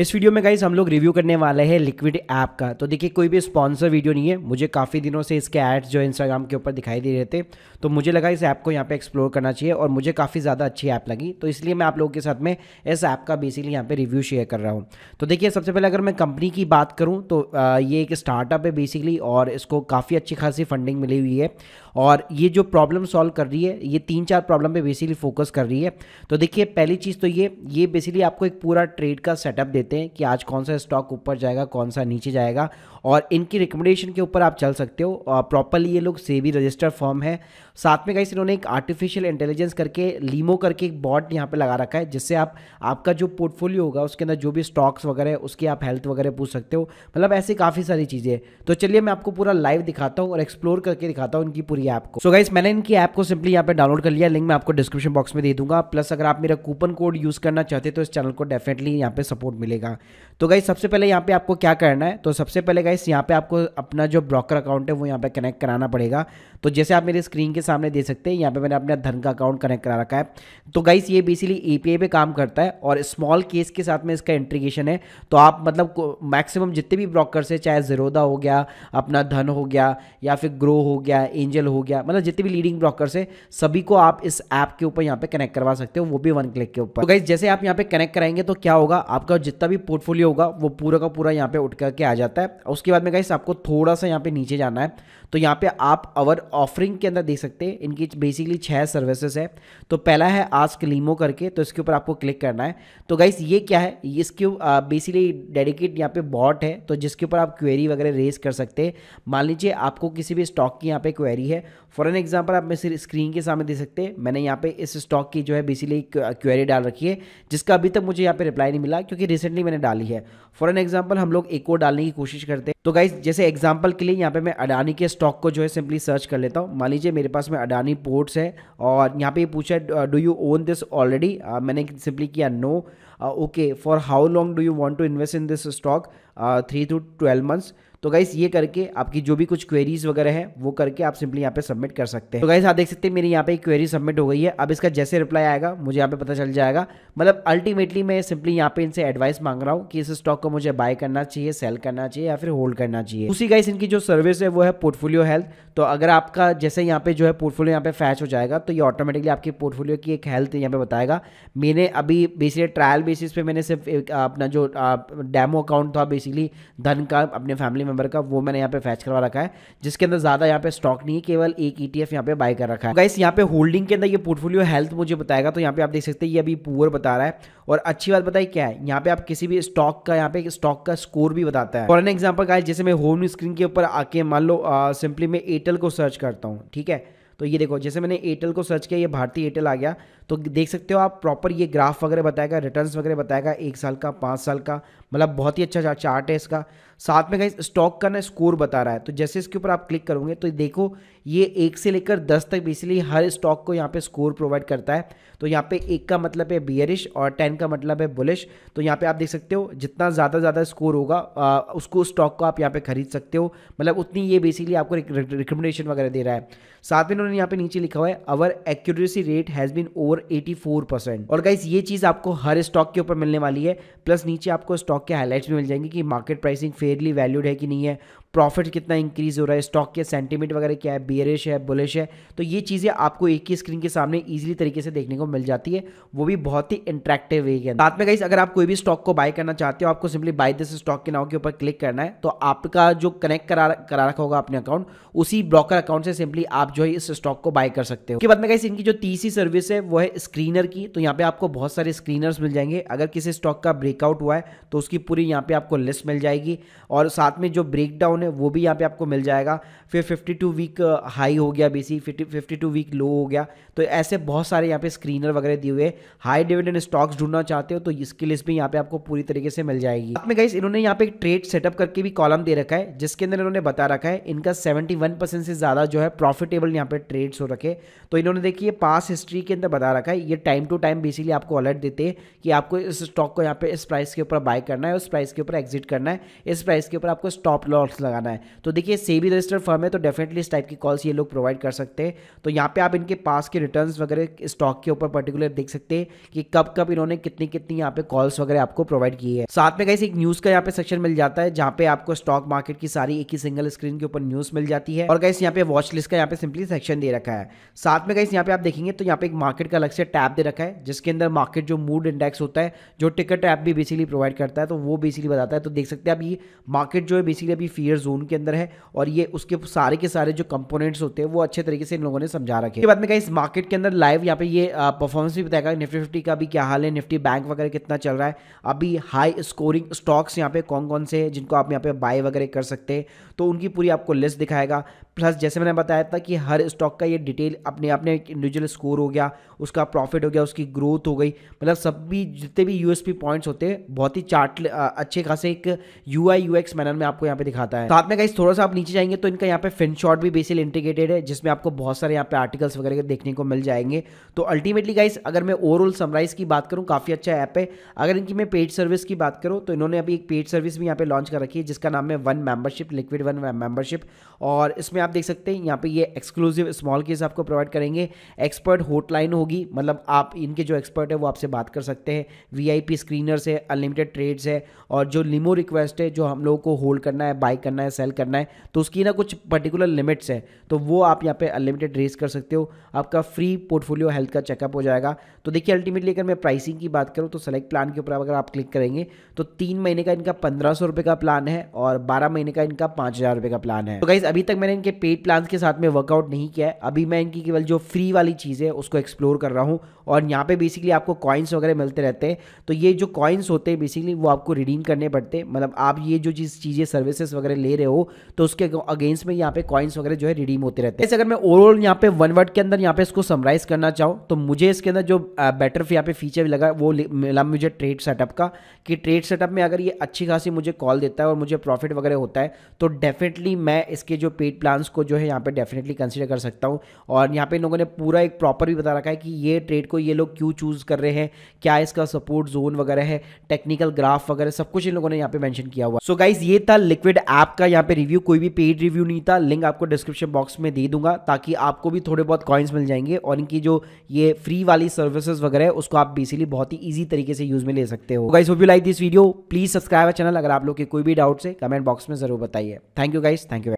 इस वीडियो में गाइज हम लोग रिव्यू करने वाले हैं लिक्विड ऐप का तो देखिए कोई भी स्पॉन्सर वीडियो नहीं है मुझे काफ़ी दिनों से इसके एड्स जो इंस्टाग्राम के ऊपर दिखाई दे रहे थे तो मुझे लगा इस ऐप को यहाँ पे एक्सप्लोर करना चाहिए और मुझे काफ़ी ज़्यादा अच्छी ऐप लगी तो इसलिए मैं आप लोगों के साथ में इस ऐप का बेसिकली यहाँ पे रिव्यू शेयर कर रहा हूँ तो देखिए सबसे पहले अगर मैं कंपनी की बात करूँ तो ये एक स्टार्टअप है बेसिकली और इसको काफ़ी अच्छी खासी फंडिंग मिली हुई है और ये जो प्रॉब्लम सॉल्व कर रही है ये तीन चार प्रॉब्लम पर बेसिकली फोकस कर रही है तो देखिए पहली चीज़ तो ये ये बेसिकली आपको एक पूरा ट्रेड का सेटअप दे देते हैं कि आज कौन सा स्टॉक ऊपर जाएगा कौन सा नीचे जाएगा और इनकी रिकमेंडेशन के ऊपर आप चल सकते हो प्रॉपरली ये लोग सेबी रजिस्टर फॉर्म है साथ में कहीं इन्होंने एक आर्टिफिशियल इंटेलिजेंस करके लीमो करके एक बॉट यहाँ पे लगा रखा है जिससे आप आपका जो पोर्टफोलियो होगा उसके अंदर जो भी स्टॉक्स वगैरह है उसकी आप हेल्थ वगैरह पूछ सकते हो मतलब ऐसी काफ़ी सारी चीज़ें तो चलिए मैं आपको पूरा लाइव दिखाता हूँ और एक्सप्लोर करके दिखाता हूँ इनकी पूरी ऐप को सो गाइस मैंने इनकी ऐप को सिंपली यहाँ पर डाउनलोड कर लिया लिंक मैं आपको डिस्क्रिप्शन बॉक्स में दे दूंगा प्लस अगर आप मेरा कूपन कोड यूज़ करना चाहते तो इस चैनल को डेफिनेटली यहाँ पर सपोर्ट मिले मिलेगा तो गाइज सबसे पहले यहाँ पे आपको क्या करना है तो सबसे पहले गाइस यहाँ पे आपको अपना जो ब्रोकर अकाउंट है वो यहाँ पे कनेक्ट कराना पड़ेगा तो जैसे आप मेरे स्क्रीन के सामने देख सकते हैं यहाँ पे मैंने अपना धन का अकाउंट कनेक्ट करा रखा है तो गाइस ये बेसिकली ए पे काम करता है और स्मॉल केस के साथ में इसका इंट्रीगेशन है तो आप मतलब मैक्सिमम जितने भी ब्रोकर से चाहे जरोदा हो गया अपना धन हो गया या फिर ग्रो हो गया एंजल हो गया मतलब जितने भी लीडिंग ब्रोकर्स से सभी को आप इस ऐप के ऊपर यहाँ पे कनेक्ट करवा सकते हो वो भी वन क्लिक के ऊपर तो गाइस जैसे आप यहाँ पे कनेक्ट कराएंगे तो क्या होगा आपका जितना जितना भी पोर्टफोलियो होगा वो पूरा का पूरा यहाँ पे उठ करके आ जाता है उसके बाद में कहीं आपको थोड़ा सा यहाँ पे नीचे जाना है तो यहाँ पे आप अवर ऑफरिंग के अंदर देख सकते हैं इनकी बेसिकली छह सर्विसेज है तो पहला है आस्क लीमो करके तो इसके ऊपर आपको क्लिक करना है तो गाइस ये क्या है इसके बेसिकली डेडिकेट यहाँ पे बॉट है तो जिसके ऊपर आप क्वेरी वगैरह रेज कर सकते हैं मान लीजिए आपको किसी भी स्टॉक की यहाँ पे क्वेरी है फॉर एन एग्जाम्पल आप मैं स्क्रीन के सामने देख सकते हैं मैंने यहाँ पे इस स्टॉक की जो है बेसिकली क्वेरी डाल रखी है जिसका अभी तक मुझे यहाँ पे रिप्लाई नहीं मिला क्योंकि रिसेंट रिसेंटली मैंने डाली है फॉर एन एग्जाम्पल हम लोग एक और डालने की कोशिश करते हैं तो गाइज जैसे एग्जाम्पल के लिए यहाँ पे मैं अडानी के स्टॉक को जो है सिंपली सर्च कर लेता हूँ मान लीजिए मेरे पास में अडानी पोर्ट्स है और यहाँ पे पूछा do you own this already मैंने सिंपली किया no okay for how long do you want to invest in this stock three to twelve months तो गाइस ये करके आपकी जो भी कुछ क्वेरीज वगैरह है वो करके आप सिंपली यहाँ पे सबमिट कर सकते हैं तो गाइस आप देख सकते हैं मेरी यहाँ पे क्वेरी सबमिट हो गई है अब इसका जैसे रिप्लाई आएगा मुझे यहाँ पे पता चल जाएगा मतलब अल्टीमेटली मैं सिंपली यहाँ पे इनसे एडवाइस मांग रहा हूँ कि इस स्टॉक को मुझे बाय करना चाहिए सेल करना चाहिए या फिर होल्ड करना चाहिए उसी गाइस इनकी जो सर्विस है वो है पोर्टफोलियो हेल्थ तो अगर आपका जैसे यहाँ पे जो है पोर्टफोलियो यहाँ पे फैच हो जाएगा तो ये ऑटोमेटिकली आपकी पोर्टफोलियो की एक हेल्थ यहाँ पे बताएगा मैंने अभी बेसिकली ट्रायल बेसिस पे मैंने सिर्फ अपना जो डेमो अकाउंट था बेसिकली धन का अपने फैमिली में नंबर का वो मैंने यहाँ पे फैच करवा रखा है जिसके अंदर ज़्यादा यहाँ पे स्टॉक नहीं है केवल एक ई e टी यहाँ पे बाय कर रखा है गाइस यहाँ पे होल्डिंग के अंदर ये पोर्टफोलियो हेल्थ मुझे बताएगा तो यहाँ पे आप देख सकते हैं ये अभी पुअर बता रहा है और अच्छी बात बताई क्या है यहाँ पे आप किसी भी स्टॉक का यहाँ पे स्टॉक का स्कोर भी बताता है फॉर एन एग्जाम्पल का जैसे मैं होम स्क्रीन के ऊपर आके मान लो सिंपली मैं एयरटेल को सर्च करता हूँ ठीक है तो ये देखो जैसे मैंने एयरटेल को सर्च किया ये भारतीय एयरटेल आ गया तो देख सकते हो आप प्रॉपर ये ग्राफ वगैरह बताएगा रिटर्न वगैरह बताएगा एक साल का पाँच साल का मतलब बहुत ही अच्छा चार्ट है इसका साथ में कहीं स्टॉक का ना स्कोर बता रहा है तो जैसे इसके ऊपर आप क्लिक करोगे तो देखो ये एक से लेकर दस तक बेसिकली हर स्टॉक को यहाँ पे स्कोर प्रोवाइड करता है तो यहाँ पे एक का मतलब है बियरिश और टेन का मतलब है बुलिश तो यहाँ पे आप देख सकते हो जितना ज़्यादा ज़्यादा स्कोर होगा उसको स्टॉक को आप यहाँ पे खरीद सकते हो मतलब उतनी ये बेसिकली आपको रिकमेंडेशन वगैरह दे रहा है साथ में इन्होंने यहाँ पे नीचे लिखा हुआ है our accuracy rate has been over eighty 84 percent और गाइस ये चीज आपको हर स्टॉक के ऊपर मिलने वाली है प्लस नीचे आपको स्टॉक के हाईलाइट्स भी मिल जाएंगे कि मार्केट प्राइसिंग फेयरली वैल्यूड है कि नहीं है प्रॉफिट कितना इंक्रीज हो रहा है स्टॉक के सेंटीमेंट वगैरह क्या है बियरिश है बुलिश है तो ये चीज़ें आपको एक ही स्क्रीन के सामने ईजिली तरीके से देखने को मिल जाती है वो भी बहुत ही इंट्रैक्टिव वे है साथ में गाइस अगर आप कोई भी स्टॉक को बाय करना चाहते हो आपको सिंपली बाय दिस स्टॉक के नाव के ऊपर क्लिक करना है तो आपका जो कनेक्ट करा करा रखा होगा अपने अकाउंट उसी ब्रोकर अकाउंट से सिंपली आप जो है इस स्टॉक को बाय कर सकते हो उसके बाद में गाइस इनकी जो तीसरी सर्विस है वो है स्क्रीनर की तो यहाँ पे आपको बहुत सारे स्क्रीनर्स मिल जाएंगे अगर किसी स्टॉक का ब्रेकआउट हुआ है तो उसकी पूरी यहाँ पे आपको लिस्ट मिल जाएगी और साथ में जो ब्रेकडाउन है वो भी यहाँ पे आपको मिल जाएगा फिर 52 वीक हाई हो गया बीसी 52 वीक लो हो गया तो ऐसे बहुत सारे यहाँ पे स्क्रीनर वगैरह दिए हुए हाई डिविडेंड स्टॉक्स ढूंढना चाहते हो तो इसकी लिस्ट भी यहाँ पे आपको पूरी तरीके से मिल जाएगी आप में गाइस इन्होंने यहाँ पे ट्रेड सेटअप करके भी कॉलम दे रखा है जिसके अंदर इन्होंने बता रखा है इनका सेवेंटी से ज़्यादा जो है प्रॉफिटेबल यहाँ पे ट्रेड्स हो रखे तो इन्होंने देखिए पास हिस्ट्री के अंदर बता रखा है ये टाइम टू टाइम बेसिकली आपको अलर्ट देते हैं कि आपको इस स्टॉक को यहाँ पे इस प्राइस के ऊपर बाय करना है उस प्राइस के ऊपर एग्जिट करना है इस प्राइस के ऊपर आपको स्टॉप लॉस लगा लगाना है तो देखिए सेबी रजिस्टर्ड फर्म है तो डेफिनेटली इस टाइप की कॉल्स ये लोग प्रोवाइड कर सकते हैं तो यहाँ पे आप इनके पास के रिटर्न वगैरह स्टॉक के ऊपर पर्टिकुलर देख सकते हैं कि कब कब इन्होंने कितनी कितनी यहाँ पे कॉल्स वगैरह आपको प्रोवाइड की है साथ में कैसे एक न्यूज का यहाँ पे सेक्शन मिल जाता है जहाँ पे आपको स्टॉक मार्केट की सारी एक ही सिंगल स्क्रीन के ऊपर न्यूज मिल जाती है और कैसे यहाँ पे वॉच लिस्ट का यहाँ पे सिंपली सेक्शन दे रखा है साथ में कैसे यहाँ पे आप देखेंगे तो यहाँ पे एक मार्केट का अलग से टैप दे रखा है जिसके अंदर मार्केट जो मूड इंडेक्स होता है जो टिकट ऐप भी बेसिकली प्रोवाइड करता है तो वो बेसिकली बताता है तो देख सकते हैं आप ये मार्केट जो है बेसिकली अभी फियर जोन के अंदर है और ये उसके सारे के सारे जो कंपोनेंट्स होते हैं वो अच्छे तरीके से इन लोगों ने समझा रखे बाद में इस मार्केट के अंदर लाइव यहाँ पे ये परफॉर्मेंस भी बताएगा निफ्टी फिफ्टी का भी क्या हाल है निफ्टी बैंक वगैरह कितना चल रहा है अभी हाई स्कोरिंग स्टॉक्स यहाँ पे कौन कौन से हैं जिनको आप यहाँ पे बाय वगैरह कर सकते हैं तो उनकी पूरी आपको लिस्ट दिखाएगा प्लस जैसे मैंने बताया था कि हर स्टॉक का ये डिटेल अपने अपने इंडिविजुअल स्कोर हो गया उसका प्रॉफिट हो गया उसकी ग्रोथ हो गई मतलब सब भी जितने भी यूएसपी पॉइंट्स होते हैं बहुत ही चार्ट अच्छे खासे एक यू आई मैनर में आपको यहाँ पे दिखाता है साथ में गाइस थोड़ा सा आप नीचे जाएंगे तो इनका यहाँ पे फिन शॉट भी बेसिल इंटीग्रेटेड है जिसमें आपको बहुत सारे यहाँ पे आर्टिकल्स वगैरह देखने को मिल जाएंगे तो अल्टीमेटली गाइस अगर मैं ओवरऑल समराइज की बात करूँ काफ़ी अच्छा ऐप है अगर इनकी मैं पेड सर्विस की बात करूँ तो इन्होंने अभी एक पेड सर्विस भी यहाँ पे लॉन्च कर रखी है जिसका नाम है one membership liquid one membership और इसमें आप देख सकते हैं यहाँ पे ये एक्सक्लूसिव स्मॉल केस आपको प्रोवाइड करेंगे एक्सपर्ट होटलाइन होगी मतलब आप इनके जो एक्सपर्ट है वो आपसे बात कर सकते हैं वी स्क्रीनर्स है अनलिमिटेड ट्रेड्स है और जो लिमो रिक्वेस्ट है जो हम लोगों को होल्ड करना है बाई करना करना है सेल करना है तो उसकी ना कुछ पर्टिकुलर लिमिट्स है तो वो आप यहाँ पे अनलिमिटेड रेस कर सकते हो आपका फ्री पोर्टफोलियो हेल्थ का चेकअप हो जाएगा तो देखिए अल्टीमेटली अगर मैं प्राइसिंग की बात करूँ तो सेलेक्ट प्लान के ऊपर अगर आप क्लिक करेंगे तो तीन महीने का इनका पंद्रह सौ का प्लान है और बारह महीने का इनका पाँच हज़ार का प्लान है तो गाइज अभी तक मैंने इनके पेड प्लान के साथ में वर्कआउट नहीं किया है अभी मैं इनकी केवल जो फ्री वाली चीज़ है उसको एक्सप्लोर कर रहा हूँ और यहाँ पर बेसिकली आपको कॉइन्स वगैरह मिलते रहते हैं तो ये जो कॉइन्स होते हैं बेसिकली वो आपको रिडीम करने पड़ते हैं मतलब आप ये जो चीज़ चीज़ें सर्विसेज वगैरह ले रहे हो तो उसके अगेंस्ट में यहाँ पे कॉइन्स वगैरह जो है रिडीम होते रहते हैं अगर मैं ओवरऑल यहाँ पे वन वर्ड के अंदर यहाँ पे इसको समराइज करना चाहूँ तो मुझे इसके अंदर जो बेटर यहाँ पे फीचर लगा वो मिला मुझे ट्रेड सेटअप का कि ट्रेड सेटअप में अगर ये अच्छी खासी मुझे कॉल देता है और मुझे प्रॉफिट वगैरह होता है तो डेफिनेटली मैं इसके जो पेड प्लान्स को जो है यहाँ पे डेफिनेटली कंसिडर कर सकता हूँ और यहाँ पे लोगों ने पूरा एक प्रॉपर भी बता रखा है कि ये ट्रेड को ये लोग क्यों चूज़ कर रहे हैं क्या इसका सपोर्ट जोन वगैरह है टेक्निकल ग्राफ वगैरह सब कुछ इन लोगों ने यहाँ पे मैंशन किया हुआ सो so गाइज ये था लिक्विड ऐप आपका यहाँ पे रिव्यू कोई भी पेड रिव्यू नहीं था लिंक आपको डिस्क्रिप्शन बॉक्स में दे दूंगा ताकि आपको भी थोड़े बहुत कॉइन्स मिल जाएंगे और इनकी जो ये फ्री वाली सर्विसेज वगैरह है उसको आप बेसिकली बहुत ही ईजी तरीके से यूज में ले सकते हो guys hope you like this video please subscribe channel अगर आप लोग के कोई भी डाउट से कमेंट बॉक्स में जरूर बताइए thank you guys thank you